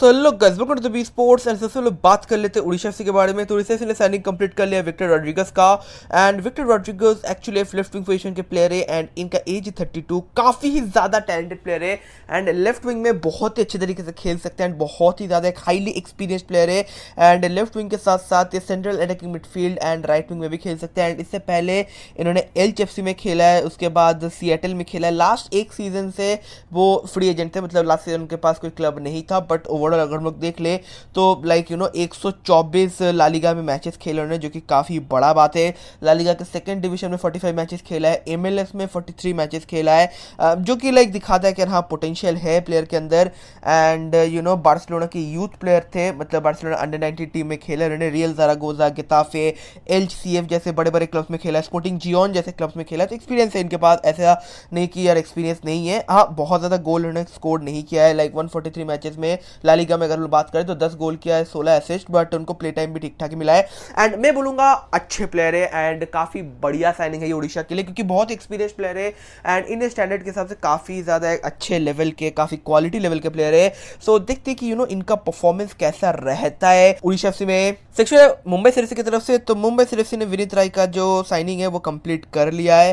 so hello guys to the B sports and सबसे लोग बात कर लेते हैं उड़ीसा एफ के बारे में तो उड़ीसा एफ ने साइनिंग कंप्लीट कर लिया विक्टर रॉड्रिगस का and Victor Rodrigues actually F left wing position के प्लेयर है एंड इनका एज थर्टी टू काफ़ी ही ज़्यादा टैलेंटेड प्लेयर है एंड लेफ्ट विंग में बहुत ही अच्छे तरीके से खेल सकते हैं एंड बहुत ही ज़्यादा एक हाईली एक्सपीरियंस प्लेयर है एंड लेफ्ट विंग के साथ साथ ये central attacking midfield and right wing में भी खेल सकते हैं एंड इससे पहले इन्होंने एल में खेला है उसके बाद सीएटल में खेला है लास्ट एक सीजन से वो फ्री एजेंट थे मतलब लास्ट सीजन उनके पास कोई क्लब नहीं था बट ओवर टोटल अगर हम लोग देख ले तो लाइक यू नो 124 लालिगा में मैचेस खेले उन्होंने जो कि काफ़ी बड़ा बात है लालिगा के सेकंड डिवीजन में 45 मैचेस खेला है एम में 43 मैचेस खेला है जो कि लाइक दिखाता है कि हाँ पोटेंशियल है प्लेयर के अंदर एंड यू नो बार्सिलोना के यूथ प्लेयर थे मतलब बार्सिलोना अंडर नाइनटीन टीम में खेले उन्होंने रियल जारागोजा गिताफे एल जैसे बड़े बड़े क्लब्स में खेला स्पोर्टिंग जियोन जैसे क्लब्स में खेला तो एक्सपीरियंस है इनके पास ऐसा नहीं कि यार एक्सपीरियंस नहीं है हाँ बहुत ज़्यादा गोल उन्होंने स्कोर नहीं किया है लाइक वन मैचेस में ला लालीगा में अगर बात करें तो दस गोल किया है सोलह असिस्ट बट उनको प्ले टाइम भी ठीक ठाक मिला है एंड मैं बोलूंगा अच्छे प्लेयर है एंड काफ़ी बढ़िया साइनिंग है ये उड़ीसा के लिए क्योंकि बहुत एक्सपीरियंस प्लेयर है एंड इन स्टैंडर्ड के हिसाब से काफ़ी ज़्यादा अच्छे लेवल के काफ़ी क्वालिटी लेवल के प्लेयर है सो so, देखते कि यू नो इनका परफॉर्मेंस कैसा रहता है उड़ीसा में सेक्शन मुंबई सीरीज की तरफ से तो मुंबई सीरीज ने विनीत राय का जो साइनिंग है वो कंप्लीट कर लिया है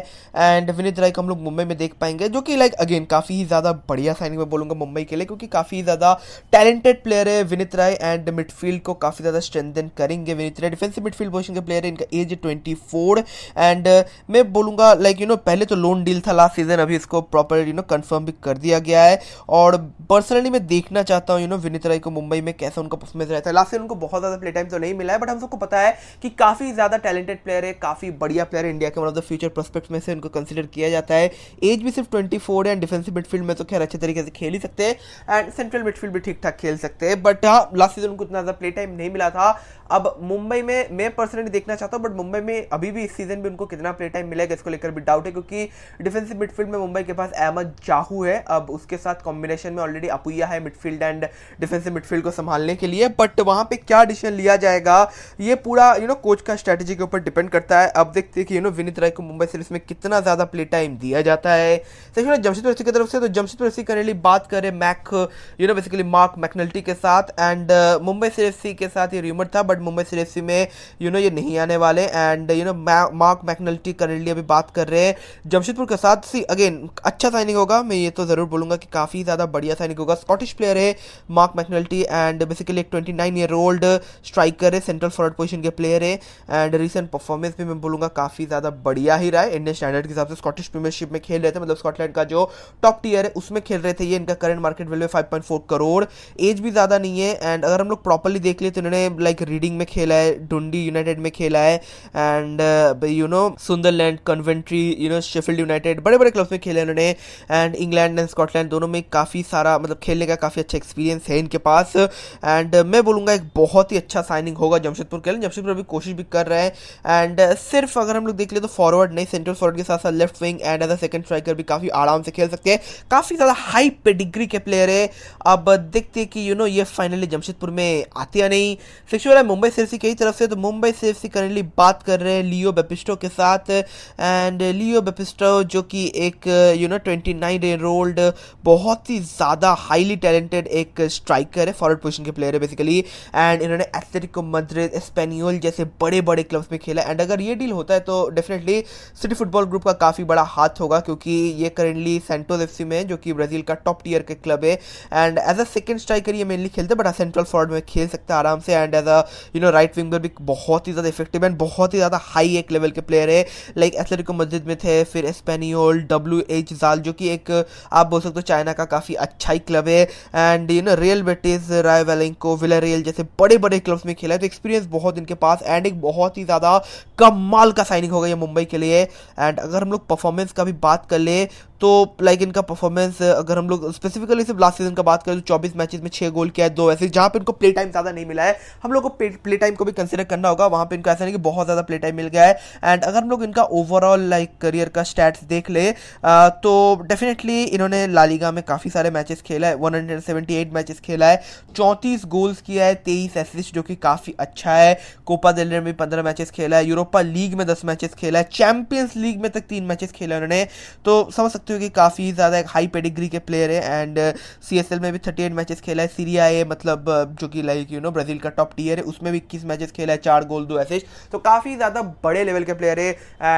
एंड विनीत राय को हम लोग मुंबई में देख पाएंगे जो कि लाइक अगेन काफ़ी ज़्यादा बढ़िया साइनिंग में बोलूंगा मुंबई के लिए क्योंकि काफ़ी ज़्यादा टैलेंट टैलेंटेड प्लेयर है विनित राय एंड मिडफील्ड को काफ़ी ज़्यादा स्ट्रेंथन करेंगे Vinit Rai defensive midfield position के प्लेयर है इनका एज ट्वेंटी फोर एंड मैं बोलूंगा लाइक यू नो पहले तो लोन डील था लास्ट सीजन अभी इसको प्रॉपर यू नो कन्फर्म भी कर दिया गया है और पर्सनली मैं देखना चाहता हूँ यू नो विनित राय को मुंबई में कैसा उनका परफॉर्मेंस रहता है लास्ट सीजन उनको बहुत ज़्यादा प्ले टाइम तो नहीं मिला है बट हम सबको पता है कि काफ़ी ज़्यादा टैलेंटेड प्लेयर है काफ़ी बढ़िया प्लेयर है इंडिया के one of the future prospect में से उनको कंसिडर किया जाता है एज भी सिर्फ ट्वेंटी फोर है एंड डिफेंसिव मिडफील्ड में तो खैर अच्छे तरीके से खेल ही सकते हैं एंड सेंट्रल मिडफील्ड भी ठीक ठाक खेल सकते हैं बट हाँ लास्ट सीजन को उतना ज़्यादा प्ले टाइम नहीं मिला था अब मुंबई में मैं पर्सनली देखना चाहता हूँ बट मुंबई में अभी भी इस सीजन में उनको कितना प्ले टाइम मिलेगा इसको लेकर भी डाउट है क्योंकि डिफेंसिव मिडफील्ड में मुंबई के पास अहमद जाहू है अब उसके साथ कॉम्बिनेशन में ऑलरेडी अपुया है मिडफील्ड एंड डिफेंसिव मिडफील्ड को संभालने के लिए बट वहाँ पर क्या डिसीजन लिया जाएगा ये पूरा यू नो कोच का स्ट्रैटेजी के ऊपर डिपेंड करता है अब देखते हैं कि यू नो विनीत राय को मुंबई सीरीज में कितना ज़्यादा प्ले टाइम दिया जाता है सेक्शन जमशेदपुर की तरफ से तो जमशेदपुर एफ बात करें Mac you know basically Mark McNulty के साथ एंड uh, मुंबई सीरीज के साथ ये रूमर था but but Mumbai C series में यू नो ये नहीं आने वाले and you know Mark McNulty currently अभी बात कर रहे हैं जमशेदपुर के साथ सी अगेन अच्छा साइनिंग होगा मैं ये तो ज़रूर बोलूंगा कि काफ़ी ज़्यादा बढ़िया साइनिंग होगा स्कॉटिश प्लेयर है मार्क मैकनल्टी एंड बेसिकली एक twenty nine year old striker है सेंट्रल फॉरवर्ड पोजिशन के प्लेयर है एंड रिसेंट परफॉर्मेंस भी मैं बोलूंगा काफ़ी ज़्यादा बढ़िया ही रहा है इंडियन स्टैंडर्ड के हिसाब से स्कॉटिश प्रीमियरशिप में खेल रहे थे मतलब स्कॉटलैंड का जो टॉप टीयर है उसमें खेल रहे थे ये इनका current market value five point four crore age भी ज़्यादा नहीं है एंड अगर हम लोग प्रॉपरली देख लिए तो इन्होंने लाइक रीडिंग रीडिंग में खेला है डुंडी यूनाइटेड में खेला है and you know Sunderland Coventry you know Sheffield United बड़े बड़े क्लब्स में खेले उन्होंने एंड इंग्लैंड एंड स्कॉटलैंड दोनों में काफ़ी सारा मतलब खेलने का काफ़ी अच्छा एक्सपीरियंस है इनके पास एंड uh, मैं बोलूँगा एक बहुत ही अच्छा साइनिंग होगा जमशेदपुर के लिए जमशेदपुर अभी कोशिश भी कर रहे हैं एंड uh, सिर्फ अगर हम लोग देख ले तो फॉरवर्ड नहीं सेंट्रल फॉरवर्ड के साथ साथ left wing and as a second striker भी काफ़ी आराम से खेल सकते हैं काफ़ी ज़्यादा हाई पेडिग्री के प्लेयर है अब देखते हैं कि यू नो ये फाइनली जमशेदपुर में आते या नहीं सिक्स मुंबई सीएफसी की तरफ से तो मुंबई सीएफसी करेंटली बात कर रहे हैं लियो बेपिस्टो के साथ एंड लियो बेपिस्टो जो कि एक you know twenty nine year बहुत ही ज़्यादा हाईली टैलेंटेड एक स्ट्राइकर है फॉरवर्ड पोजिशन के प्लेयर है बेसिकली एंड इन्होंने एथलेटिको मद्रिद स्पेनियोल जैसे बड़े बड़े क्लब्स में खेला एंड अगर ये डील होता है तो डेफिनेटली सिटी फुटबॉल ग्रुप का काफ़ी बड़ा हाथ होगा क्योंकि ये करेंटली सेंट्रोल एफ में जो कि ब्राज़ील का टॉप टीयर के क्लब है and as a second striker ये मेनली खेलते बट सेंट्रल फॉरवर्ड में खेल सकता है आराम से and as a you know right winger भी बहुत ही ज़्यादा इफेक्टिव एंड बहुत ही ज़्यादा हाई एक लेवल के प्लेयर है लाइक एथलेटिको मस्जिद में थे फिर एस्पेनियोल डब्ल्यू एच जाल जो कि एक आप बोल सकते हो चाइना का काफ़ी अच्छा ही क्लब है and you know Real Betis Rayo वेलिंको विला रियल जैसे बड़े बड़े क्लब्स में खेला है तो एक्सपीरियंस बहुत इनके पास एंड एक बहुत ही ज़्यादा कमाल का साइनिंग होगा ये मुंबई के लिए एंड अगर हम लोग परफॉर्मेंस का भी बात कर ले तो लाइक इनका परफॉर्मेंस अगर हम लोग स्पेसिफिकली सिर्फ लास्ट सीजन का बात करें तो 24 मैचेस में छह गोल किया है दो ऐसे जहां पे इनको प्ले टाइम ज़्यादा नहीं मिला है हम लोग को प्ले प्ले टाइम को भी कंसिडर करना होगा वहां पे इनको ऐसा नहीं कि बहुत ज़्यादा प्ले टाइम मिल गया है एंड अगर हम लोग इनका ओवरऑल लाइक करियर का स्टैट्स देख ले आ, तो डेफिनेटली इन्होंने लालीगा में काफ़ी सारे मैचेस खेला है 178 मैचेस खेला है चौंतीस गोल्स किया है तेईस एसिस्ट जो कि काफ़ी अच्छा है कोपा दिल में भी पंद्रह मैचेस खेला है यूरोपा लीग में दस मैचेस खेला है चैंपियंस लीग में तक तीन मैचेस खेला उन्होंने तो समझ सकते हो कि काफ़ी ज़्यादा एक हाई पेडिग्री के प्लेयर है एंड सी में भी थर्टी मैचेस खेला है सीरिया ए मतलब जो कि लाइक यू नो ब्राज़ील का टॉप टीयर है उसमें उसमें भी इक्कीस मैचेस खेला है चार गोल दो एसिस्ट तो काफ़ी ज़्यादा बड़े लेवल के प्लेयर है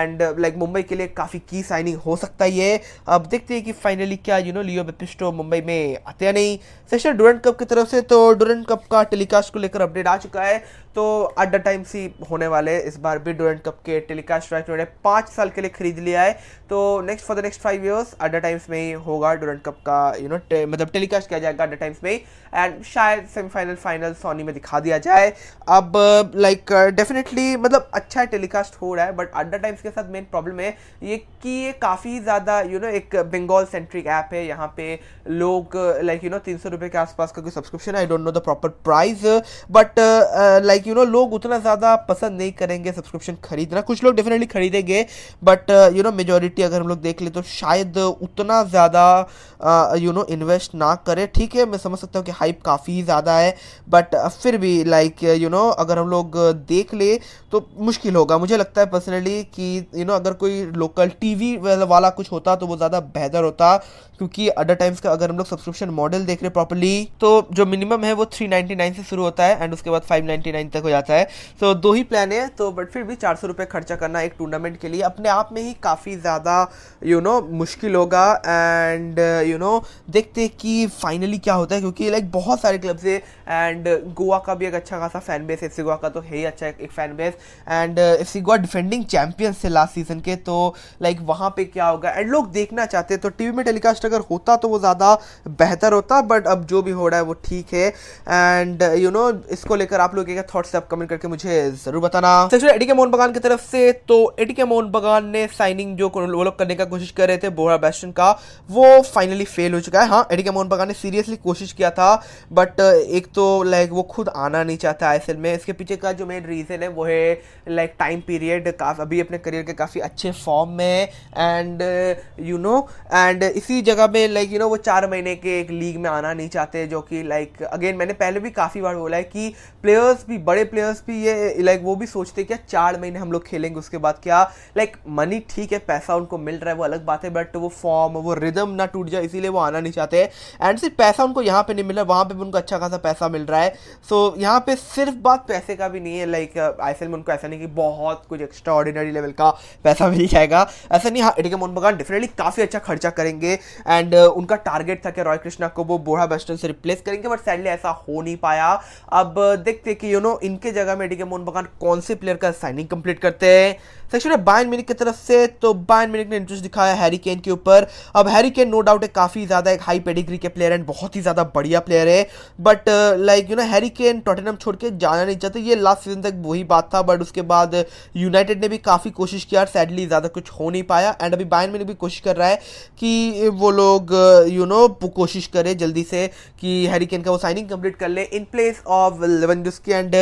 एंड लाइक मुंबई के लिए काफ़ी की साइनिंग हो सकता है ये अब देखते हैं कि फाइनली क्या you know Leo Baptistao Mumbai में आते या नहीं सेशन डोरेंट कप की तरफ से तो डोरेंट कप का टेलीकास्ट को लेकर अपडेट आ चुका है तो एट द टाइम सी होने वाले इस बार भी डोरेंट कप के टेलीकास्ट राइट उन्होंने पाँच साल के लिए खरीद लिया है तो next for the next five years Adda the Times में ही होगा डोरेंट कप का यू नो मतलब टेलीकास्ट किया जाएगा अड्डा द टाइम्स में ही एंड शायद सेमीफाइनल फाइनल सोनी में दिखा दिया जाए अब like uh, definitely like, uh, मतलब अच्छा टेलीकास्ट हो रहा है बट अड्डा द टाइम्स के साथ मेन प्रॉब्लम है ये कि ये काफ़ी ज़्यादा यू नो एक बंगाल सेंट्रिक ऐप है यहाँ पे लोग लाइक यू नो तीन सौ रुपये के आसपास का कोई subscription I don't know the proper price but like you know लोग उतना ज़्यादा पसंद नहीं करेंगे सब्सक्रिप्शन खरीदना कुछ लोग डेफिनेटली खरीदेंगे बट यू नो मेजोरिटी अगर हम लोग देख ले तो शायद उतना ज़्यादा यू नो इन्वेस्ट ना करे ठीक है मैं समझ सकता हूँ कि हाइप काफ़ी ज़्यादा है बट uh, फिर भी लाइक यू नो अगर हम लोग देख ले तो मुश्किल होगा मुझे लगता है पर्सनली कि यू you नो know, अगर कोई लोकल टीवी वाला कुछ होता तो वो ज़्यादा बेहतर होता क्योंकि अदर टाइम्स का अगर हम लोग सब्सक्रिप्शन मॉडल देख रहे प्रॉपरली तो जो मिनिमम है वो 399 से शुरू होता है एंड उसके बाद 599 तक तक हो जाता है तो दो ही प्लान है तो बट फिर भी चार सौ रुपये खर्चा करना एक टूर्नामेंट के लिए अपने आप में ही काफ़ी ज़्यादा यू नो मुश्किल होगा एंड यू नो देखते कि फाइनली क्या होता है क्योंकि लाइक like, बहुत सारे क्लब्स है एंड गोवा का भी एक अच्छा खासा फैन बेस है गोवा का तो है ही अच्छा एक fan base and F Goa defending champions थे लास्ट सीजन के तो लाइक वहाँ पे क्या होगा एंड लोग देखना चाहते हैं तो टीवी में टेलीकास्ट अगर होता तो वो ज़्यादा बेहतर होता बट अब जो भी हो रहा है वो ठीक है एंड यू नो इसको लेकर आप लोग क्या थॉट्स आप कमेंट करके मुझे जरूर बताना एडी के मोहन बगान की तरफ से तो एडी के मोहन बगान ने साइनिंग जो वो लोग करने का कोशिश कर रहे थे बोरा बैस्टन का वो फाइनली फेल हो चुका है हाँ एडी के मोहन बगान ने सीरियसली कोशिश किया था बट uh, एक तो लाइक वो खुद आना नहीं चाहता आई में इसके पीछे का जो मेन रीज़न है वो है लाइक टाइम पीरियड अभी अपने करियर के काफ़ी अच्छे फॉर्म में एंड यू नो एंड इसी जगह में लाइक यू नो वो चार महीने के एक लीग में आना नहीं चाहते जो कि लाइक अगेन मैंने पहले भी काफ़ी बार बोला है कि प्लेयर्स भी बड़े प्लेयर्स भी ये लाइक वो भी सोचते हैं क्या चार महीने हम लोग खेलेंगे उसके बाद क्या लाइक मनी ठीक है पैसा उनको मिल रहा है वो अलग बात है बट वो फॉर्म वो रिदम ना टूट जाए इसीलिए वो आना नहीं चाहते एंड सिर्फ पैसा उनको यहाँ पे नहीं मिल रहा वहाँ पे भी उनको अच्छा खासा पैसा मिल रहा है सो so, यहाँ पे सिर्फ बात पैसे का भी नहीं है लाइक आई में उनको ऐसा नहीं कि बहुत कुछ एक्स्ट्रा ऑर्डिनरी लेवल का पैसा मिल जाएगा ऐसा नहीं हाँ एडिका मोहन बगान डेफिनेटली काफ़ी अच्छा खर्चा करेंगे एंड उनका टारगेट था कि रॉय कृष्णा को वो बोढ़ा बेस्टन से रिप्लेस करेंगे बट सैडली ऐसा हो नहीं पाया अब देखते कि यू नो हूँ इनके जगह में डीके मोहन बगान कौन से प्लेयर का साइनिंग कंप्लीट करते हैं सेक्शन है बायन मिनिक की तरफ से तो बायन मिनिक ने इंटरेस्ट दिखाया हैरी केन के ऊपर अब हैरी केन नो डाउट है काफ़ी ज़्यादा एक हाई पेडिग्री के प्लेयर एंड बहुत ही ज़्यादा बढ़िया प्लेयर है but like you know Harry Kane Tottenham छोड़ के जाना नहीं चाहते ये लास्ट सीजन तक वही बात था बट उसके बाद यूनाइटेड ने भी काफ़ी कोशिश किया और सैडली ज़्यादा कुछ हो नहीं पाया एंड अभी बायन मिनिक भी कोशिश कर रहा है कि वो लोग यू नो कोशिश करे जल्दी से कि हैरी केन का वो साइनिंग कंप्लीट कर ले इन प्लेस ऑफ लेवन एंड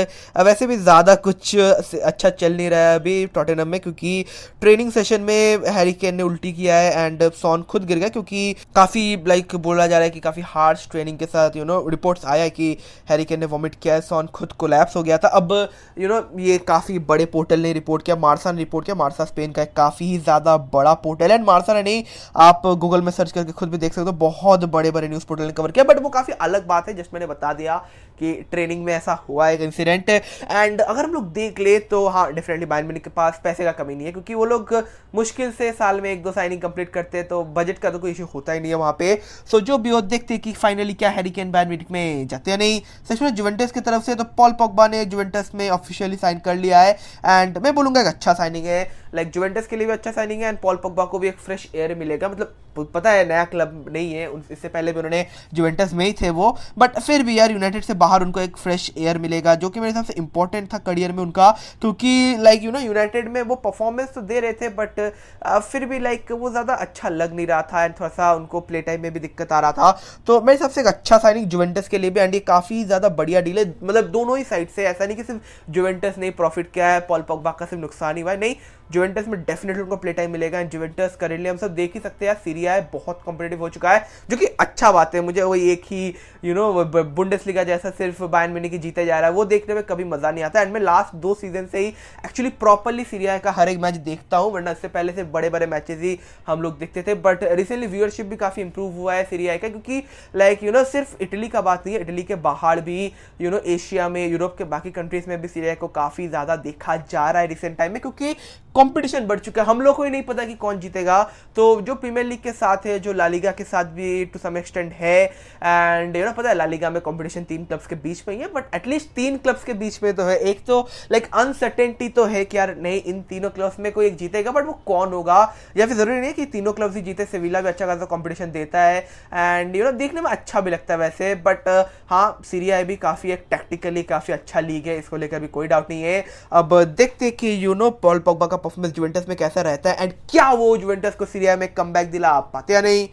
वैसे भी ज़्यादा कुछ अच्छा चल नहीं रहा है अभी टॉटेनम में क्योंकि ट्रेनिंग सेशन में हैरी केन ने उल्टी किया है एंड सॉन खुद गिर गया क्योंकि काफ़ी लाइक बोला जा रहा है कि काफ़ी हार्ड ट्रेनिंग के साथ यू नो रिपोर्ट्स आया है कि हैरी केन ने वॉमिट किया है सॉन खुद कोलैप्स हो गया था अब यू नो ये काफ़ी बड़े पोर्टल ने रिपोर्ट किया मारसा ने रिपोर्ट किया मारसा स्पेन का एक काफ़ी ही ज़्यादा बड़ा पोर्टल एंड मारसा ने नहीं आप गूगल में सर्च करके खुद भी देख सकते हो बहुत बड़े बड़े न्यूज़ पोर्टल ने कवर किया बट वो काफ़ी अलग बात है जिसमें मैंने बता दिया कि ट्रेनिंग में ऐसा हुआ एक इंसिडेंट टैलेंट है एंड अगर हम लोग देख ले तो हाँ डेफिनेटली बायन मिनिक के पास पैसे का कमी नहीं है क्योंकि वो लोग मुश्किल से साल में एक दो साइनिंग कंप्लीट करते हैं तो बजट का तो कोई इशू होता ही नहीं है वहाँ पे सो जो भी हो देखते हैं कि फाइनली क्या हैरी हैरिकेन बायन मिनिक में जाते हैं नहीं सच में जुवेंटस की तरफ से तो पॉल पॉकबा ने जुवेंटस में ऑफिशियली साइन कर लिया है एंड मैं बोलूँगा एक अच्छा साइनिंग है लाइक जुवेंटस के लिए भी अच्छा साइनिंग है एंड पॉल पॉकबा को भी एक फ्रेश एयर मिलेगा मतलब पता है नया क्लब नहीं है इससे पहले भी उन्होंने जुवेंटस में ही थे वो बट फिर भी यार यूनाइटेड से बाहर उनको एक फ्रेश एयर मिलेगा जो कि मेरे हिसाब से इंपॉर्टेंट था करियर में उनका क्योंकि लाइक यू नो यूनाइटेड में वो परफॉर्मेंस तो दे रहे थे बट फिर भी लाइक like, वो ज़्यादा अच्छा लग नहीं रहा था एंड थोड़ा सा उनको प्ले टाइम में भी दिक्कत आ रहा था तो मेरे हिसाब से एक अच्छा साइनिंग जुवेंटस के लिए भी एंड ये काफ़ी ज़्यादा बढ़िया डील है मतलब दोनों ही साइड से ऐसा नहीं कि सिर्फ जुवेंटस ने प्रॉफिट किया है पॉल पॉगबा का सिर्फ नुकसान ही हुआ है नहीं जुवेंटस में डेफिनेटली उनको प्ले टाइम मिलेगा एंड जुवेंटस करेंटली हम सब देख ही सकते हैं सीरिया है बहुत कॉम्पिटेटिव हो चुका है जो कि अच्छा बात है मुझे वो एक ही यू नो बुंडस लीगा जैसा सिर्फ बायन मिनी की जीता जा रहा है वो देखने में कभी मज़ा नहीं आता एंड मैं लास्ट दो सीजन से ही एक्चुअली प्रॉपरली सीरिया का हर एक मैच देखता हूँ वरना इससे पहले से बड़े बड़े मैचेज ही हम लोग देखते थे बट रिसेंटली व्यूअरशिप भी काफ़ी इंप्रूव हुआ है सीरिया का क्योंकि लाइक यू नो सिर्फ इटली का बात नहीं है इटली के बाहर भी यू नो एशिया में यूरोप के बाकी कंट्रीज़ में भी सीरिया को काफ़ी ज़्यादा देखा जा रहा है रिसेंट टाइम में क्योंकि कंपटीशन बढ़ चुका है हम लोग को ही नहीं पता कि कौन जीतेगा तो जो प्रीमियर लीग के साथ है जो लालिगा के साथ भी टू सम एक्सटेंड है एंड यू नो पता है लालिगा में कंपटीशन तीन क्लब्स के बीच में ही है बट एटलीस्ट तीन क्लब्स के बीच में तो है एक तो लाइक अनसर्टेनिटी तो है कि यार नहीं इन तीनों क्लब्स में कोई एक जीतेगा बट वो कौन होगा या फिर ज़रूरी नहीं है कि तीनों क्लब्स ही जीते सिविला भी अच्छा खासा कॉम्पिटिशन देता है एंड यू नो देखने में अच्छा भी लगता है वैसे बट uh, हाँ सीरिया भी काफ़ी एक टैक्टिकली काफ़ी अच्छा लीग है इसको लेकर भी कोई डाउट नहीं है अब देखते कि यू नो पॉल पॉगबा का परफॉर्मेंस जुवेंटस में कैसा रहता है एंड क्या वो जुवेंटस को सीरिया में कम दिला पाते या नहीं